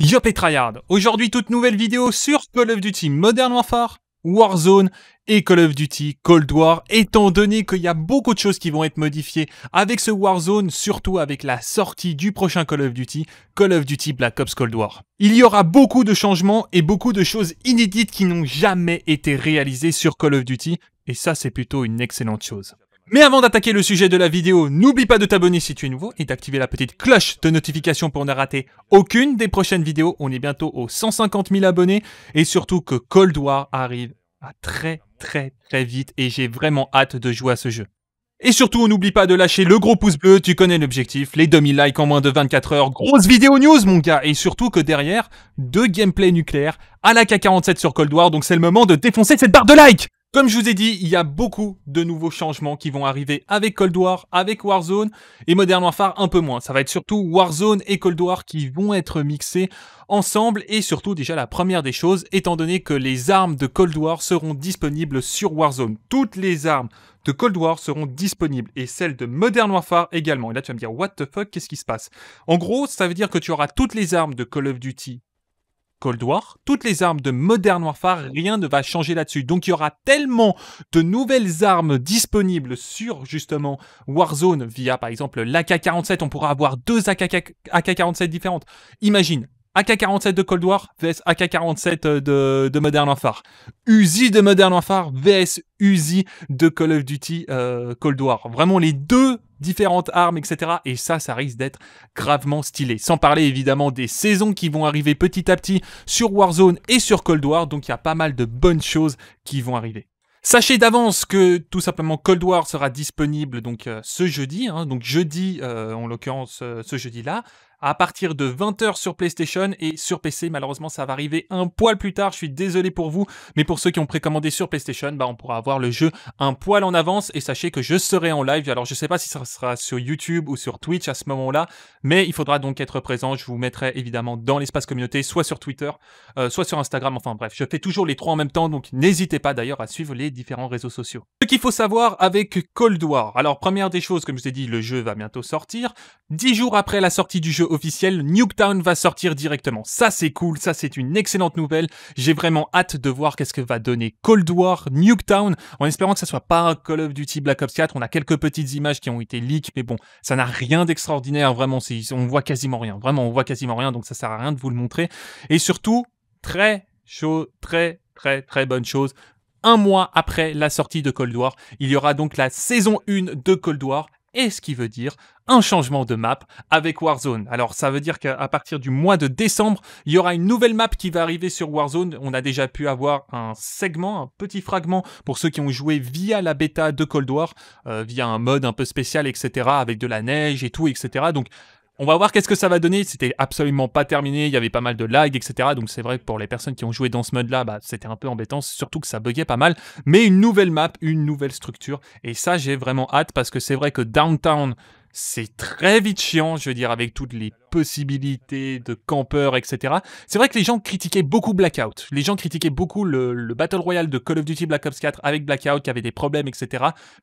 Yo tryhard, aujourd'hui toute nouvelle vidéo sur Call of Duty Modern Warfare, Warzone et Call of Duty Cold War, étant donné qu'il y a beaucoup de choses qui vont être modifiées avec ce Warzone, surtout avec la sortie du prochain Call of Duty, Call of Duty Black Ops Cold War. Il y aura beaucoup de changements et beaucoup de choses inédites qui n'ont jamais été réalisées sur Call of Duty, et ça c'est plutôt une excellente chose. Mais avant d'attaquer le sujet de la vidéo, n'oublie pas de t'abonner si tu es nouveau et d'activer la petite cloche de notification pour ne rater aucune des prochaines vidéos. On est bientôt aux 150 000 abonnés et surtout que Cold War arrive à très très très vite et j'ai vraiment hâte de jouer à ce jeu. Et surtout, n'oublie pas de lâcher le gros pouce bleu, tu connais l'objectif, les 2000 likes en moins de 24 heures, grosse vidéo news mon gars, et surtout que derrière, deux gameplay nucléaires à la K47 sur Cold War, donc c'est le moment de défoncer cette barre de likes comme je vous ai dit, il y a beaucoup de nouveaux changements qui vont arriver avec Cold War, avec Warzone et Modern Warfare un peu moins. Ça va être surtout Warzone et Cold War qui vont être mixés ensemble et surtout déjà la première des choses étant donné que les armes de Cold War seront disponibles sur Warzone. Toutes les armes de Cold War seront disponibles et celles de Modern Warfare également. Et là tu vas me dire what the fuck, qu'est-ce qui se passe En gros, ça veut dire que tu auras toutes les armes de Call of Duty Cold War, toutes les armes de Modern Warfare, rien ne va changer là-dessus. Donc il y aura tellement de nouvelles armes disponibles sur justement Warzone via par exemple l'AK-47, on pourra avoir deux AK-47 différentes. Imagine, AK-47 de Cold War vs AK-47 de, Modern Warfare. Uzi de Modern Warfare vs Uzi de Call of Duty euh, Cold War. Vraiment les deux différentes armes, etc. Et ça, ça risque d'être gravement stylé. Sans parler évidemment des saisons qui vont arriver petit à petit sur Warzone et sur Cold War, donc il y a pas mal de bonnes choses qui vont arriver. Sachez d'avance que tout simplement Cold War sera disponible donc euh, ce jeudi, hein. donc jeudi euh, en l'occurrence euh, ce jeudi là, à partir de 20h sur PlayStation et sur PC. Malheureusement, ça va arriver un poil plus tard. Je suis désolé pour vous, mais pour ceux qui ont précommandé sur PlayStation, bah, on pourra avoir le jeu un poil en avance. Et sachez que je serai en live. Alors, je ne sais pas si ça sera sur YouTube ou sur Twitch à ce moment-là, mais il faudra donc être présent. Je vous mettrai évidemment dans l'espace communauté, soit sur Twitter, euh, soit sur Instagram. Enfin bref, je fais toujours les trois en même temps, donc n'hésitez pas d'ailleurs à suivre les différents réseaux sociaux. Ce qu'il faut savoir avec Cold War. Alors, première des choses, comme je vous ai dit, le jeu va bientôt sortir. Dix jours après la sortie du jeu officiel, Nuketown va sortir directement. Ça c'est cool, ça c'est une excellente nouvelle. J'ai vraiment hâte de voir qu'est-ce que va donner Cold War Nuketown, en espérant que ça soit pas un Call of Duty Black Ops 4. On a quelques petites images qui ont été leaks, mais bon, ça n'a rien d'extraordinaire, vraiment, on voit quasiment rien. Vraiment, on voit quasiment rien, donc ça sert à rien de vous le montrer. Et surtout, très chaud, très très très bonne chose. Un mois après la sortie de Cold War, il y aura donc la saison 1 de Cold War et ce qui veut dire un changement de map avec Warzone. Alors ça veut dire qu'à partir du mois de décembre, il y aura une nouvelle map qui va arriver sur Warzone. On a déjà pu avoir un segment, un petit fragment pour ceux qui ont joué via la bêta de Cold War, euh, via un mode un peu spécial, etc., avec de la neige et tout, etc. Donc on va voir qu'est-ce que ça va donner. C'était absolument pas terminé. Il y avait pas mal de lag, etc. Donc c'est vrai que pour les personnes qui ont joué dans ce mode-là, bah, c'était un peu embêtant, surtout que ça buguait pas mal. Mais une nouvelle map, une nouvelle structure. Et ça, j'ai vraiment hâte parce que c'est vrai que Downtown c'est très vite chiant, je veux dire, avec toutes les possibilités de campeurs, etc. C'est vrai que les gens critiquaient beaucoup Blackout. Les gens critiquaient beaucoup le, Battle Royale de Call of Duty Black Ops 4 avec Blackout qui avait des problèmes, etc.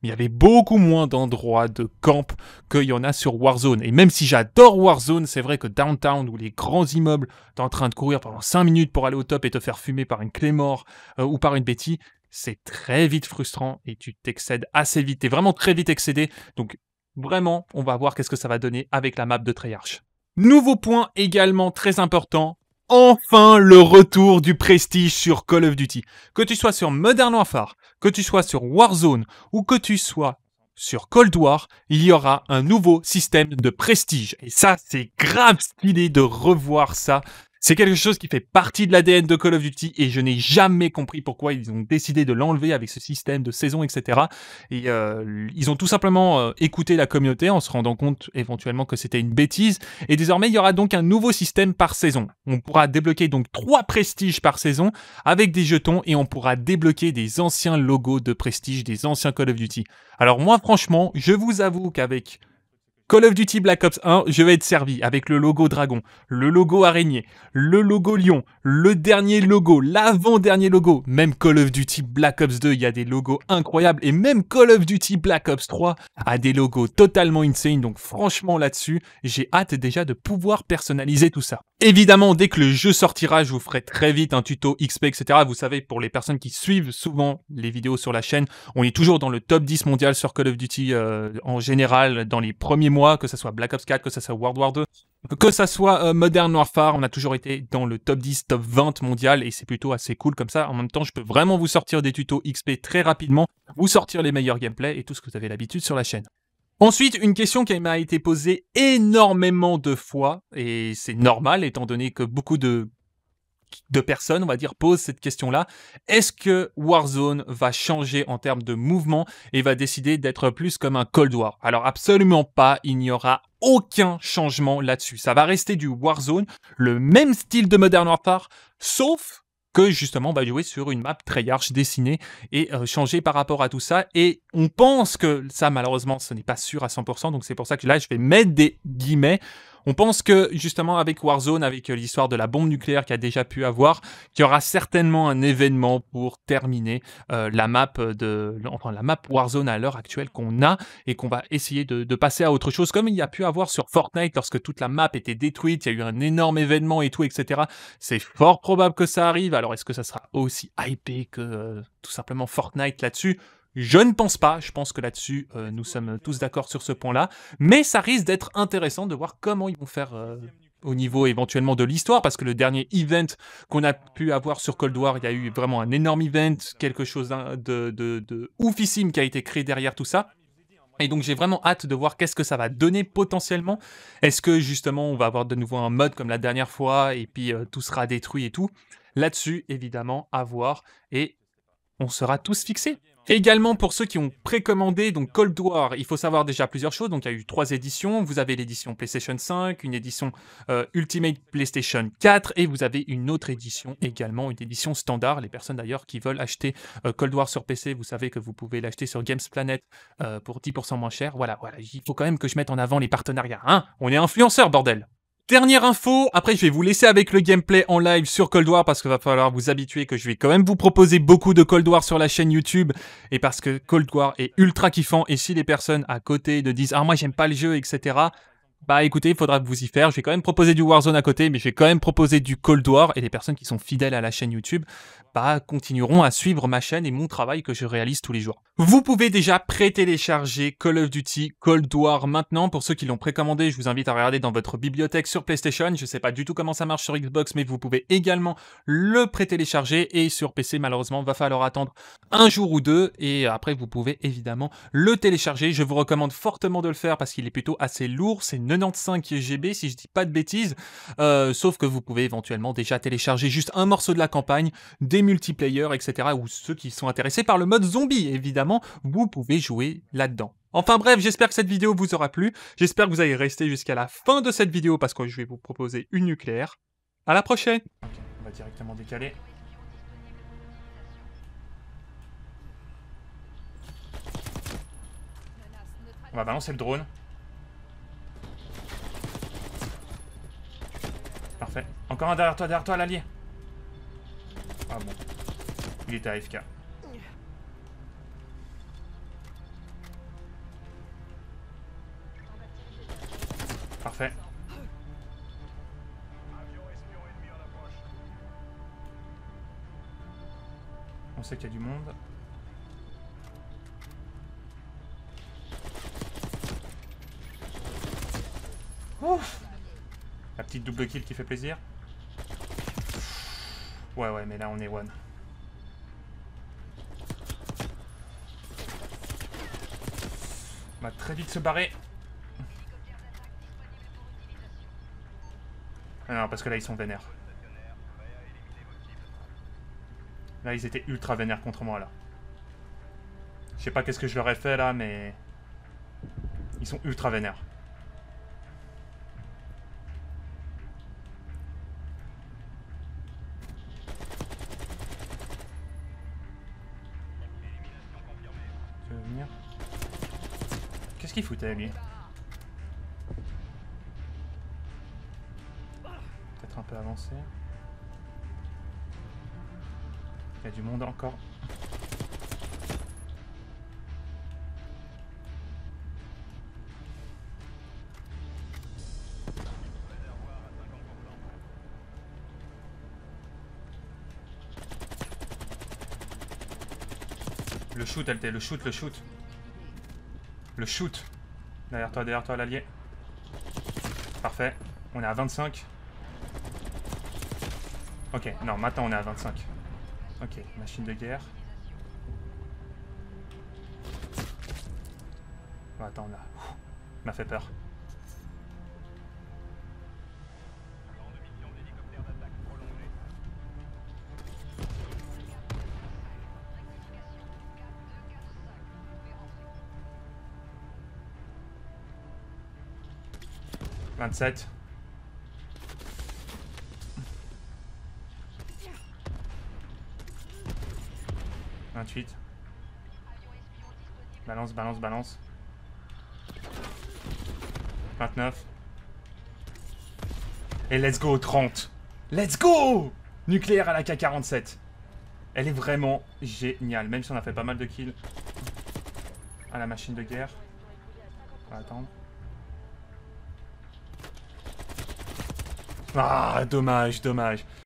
Mais il y avait beaucoup moins d'endroits de camp qu'il y en a sur Warzone. Et même si j'adore Warzone, c'est vrai que Downtown, où les grands immeubles, t'es en train de courir pendant 5 minutes pour aller au top et te faire fumer par une clé euh, ou par une bêtise, c'est très vite frustrant et tu t'excèdes assez vite. T'es vraiment très vite excédé. Donc Vraiment, on va voir qu'est-ce que ça va donner avec la map de Treyarch. Nouveau point également très important, enfin le retour du prestige sur Call of Duty. Que tu sois sur Modern Warfare, que tu sois sur Warzone ou que tu sois sur Cold War, il y aura un nouveau système de prestige. Et ça, c'est grave stylé de revoir ça c'est quelque chose qui fait partie de l'ADN de Call of Duty et je n'ai jamais compris pourquoi ils ont décidé de l'enlever avec ce système de saison, etc. Et euh, ils ont tout simplement euh, écouté la communauté en se rendant compte éventuellement que c'était une bêtise. Et désormais, il y aura donc un nouveau système par saison. On pourra débloquer donc trois prestiges par saison avec des jetons et on pourra débloquer des anciens logos de prestige des anciens Call of Duty. Alors moi, franchement, je vous avoue qu'avec Call of Duty Black Ops 1, je vais être servi avec le logo dragon, le logo araignée, le logo lion, le dernier logo, l'avant-dernier logo. Même Call of Duty Black Ops 2, il y a des logos incroyables et même Call of Duty Black Ops 3 a des logos totalement insane. Donc franchement là-dessus, j'ai hâte déjà de pouvoir personnaliser tout ça. Évidemment, dès que le jeu sortira, je vous ferai très vite un tuto XP, etc. Vous savez, pour les personnes qui suivent souvent les vidéos sur la chaîne, on est toujours dans le top 10 mondial sur Call of Duty euh, en général dans les premiers que ce soit Black Ops 4, que ce soit World War 2, que ça soit euh, Modern Warfare, on a toujours été dans le top 10, top 20 mondial et c'est plutôt assez cool comme ça. En même temps, je peux vraiment vous sortir des tutos XP très rapidement, vous sortir les meilleurs gameplays et tout ce que vous avez l'habitude sur la chaîne. Ensuite, une question qui m'a été posée énormément de fois, et c'est normal étant donné que beaucoup de de personnes, on va dire, posent cette question-là. Est-ce que Warzone va changer en termes de mouvement et va décider d'être plus comme un Cold War Alors absolument pas, il n'y aura aucun changement là-dessus. Ça va rester du Warzone, le même style de Modern Warfare, sauf que justement on va jouer sur une map très large dessinée et euh, changée par rapport à tout ça. Et on pense que ça, malheureusement, ce n'est pas sûr à 100%, donc c'est pour ça que là, je vais mettre des guillemets. On pense que justement avec Warzone, avec euh, l'histoire de la bombe nucléaire qu'il a déjà pu avoir, qu'il y aura certainement un événement pour terminer euh, la map de, enfin la map Warzone à l'heure actuelle qu'on a et qu'on va essayer de, passer à autre chose, comme il y a pu avoir sur Fortnite lorsque toute la map était détruite, il y a eu un énorme événement et tout, etc. C'est fort probable que ça arrive. Alors est-ce que ça sera aussi hypé que euh, tout simplement Fortnite là-dessus je ne pense pas, je pense que là-dessus, euh, nous sommes tous d'accord sur ce point-là, mais ça risque d'être intéressant de voir comment ils vont faire euh, au niveau éventuellement de l'histoire, parce que le dernier event qu'on a pu avoir sur Cold War, il y a eu vraiment un énorme event, quelque chose de, de, oufissime qui a été créé derrière tout ça. Et donc j'ai vraiment hâte de voir qu'est-ce que ça va donner potentiellement. Est-ce que justement on va avoir de nouveau un mode comme la dernière fois et puis euh, tout sera détruit et tout Là-dessus, évidemment, à voir et on sera tous fixés. Également pour ceux qui ont précommandé donc Cold War, il faut savoir déjà plusieurs choses. Donc il y a eu trois éditions. Vous avez l'édition PlayStation 5, une édition euh, Ultimate PlayStation 4 et vous avez une autre édition également, une édition standard. Les personnes d'ailleurs qui veulent acheter euh, Cold War sur PC, vous savez que vous pouvez l'acheter sur Games Planet euh, pour 10% moins cher. Voilà, voilà. Il faut quand même que je mette en avant les partenariats. Hein On est influenceurs, bordel. Dernière info, après je vais vous laisser avec le gameplay en live sur Cold War parce que va falloir vous habituer que je vais quand même vous proposer beaucoup de Cold War sur la chaîne YouTube et parce que Cold War est ultra kiffant et si les personnes à côté de disent ah moi j'aime pas le jeu etc bah écoutez, il faudra que vous y faire. J'ai quand même proposé du Warzone à côté, mais j'ai quand même proposé du Cold War. Et les personnes qui sont fidèles à la chaîne YouTube bah, continueront à suivre ma chaîne et mon travail que je réalise tous les jours. Vous pouvez déjà pré-télécharger Call of Duty Cold War maintenant. Pour ceux qui l'ont précommandé, je vous invite à regarder dans votre bibliothèque sur PlayStation. Je sais pas du tout comment ça marche sur Xbox, mais vous pouvez également le pré-télécharger. Et sur PC, malheureusement, va falloir attendre un jour ou deux. Et après, vous pouvez évidemment le télécharger. Je vous recommande fortement de le faire parce qu'il est plutôt assez lourd. C'est 95 GB si je dis pas de bêtises. Euh, sauf que vous pouvez éventuellement déjà télécharger juste un morceau de la campagne, des multiplayers, etc. Ou ceux qui sont intéressés par le mode zombie, évidemment, vous pouvez jouer là-dedans. Enfin bref, j'espère que cette vidéo vous aura plu. J'espère que vous allez rester jusqu'à la fin de cette vidéo parce que je vais vous proposer une nucléaire. À la prochaine On va directement décaler. On va balancer le drone. parfait. Encore un derrière toi, derrière toi, l'allié. Ah bon. Il était AFK. Parfait. On sait qu'il y a du monde. Ouf double kill qui fait plaisir. Ouais, ouais, mais là, on est one. On va très vite se barrer. Ah non, parce que là, ils sont vénères. Là, ils étaient ultra vénères contre moi, là. Je sais pas qu'est-ce que je leur ai fait, là, mais... Ils sont ultra vénères. Qu'est-ce qu'il foutait, lui Peut-être un peu avancé. Il y a du monde encore. Le shoot, Alté, le shoot, le shoot. Le shoot. Derrière toi, derrière toi, l'allié. Parfait. On est à 25. Ok, non, maintenant on est à 25. Ok, machine de guerre. On a. là. M'a fait peur. 27. 28. Balance, balance, balance. 29. Et let's go, 30. Let's go Nucléaire à la K-47. Elle est vraiment géniale, même si on a fait pas mal de kills à la machine de guerre. On va attendre. Ah, dommage, dommage.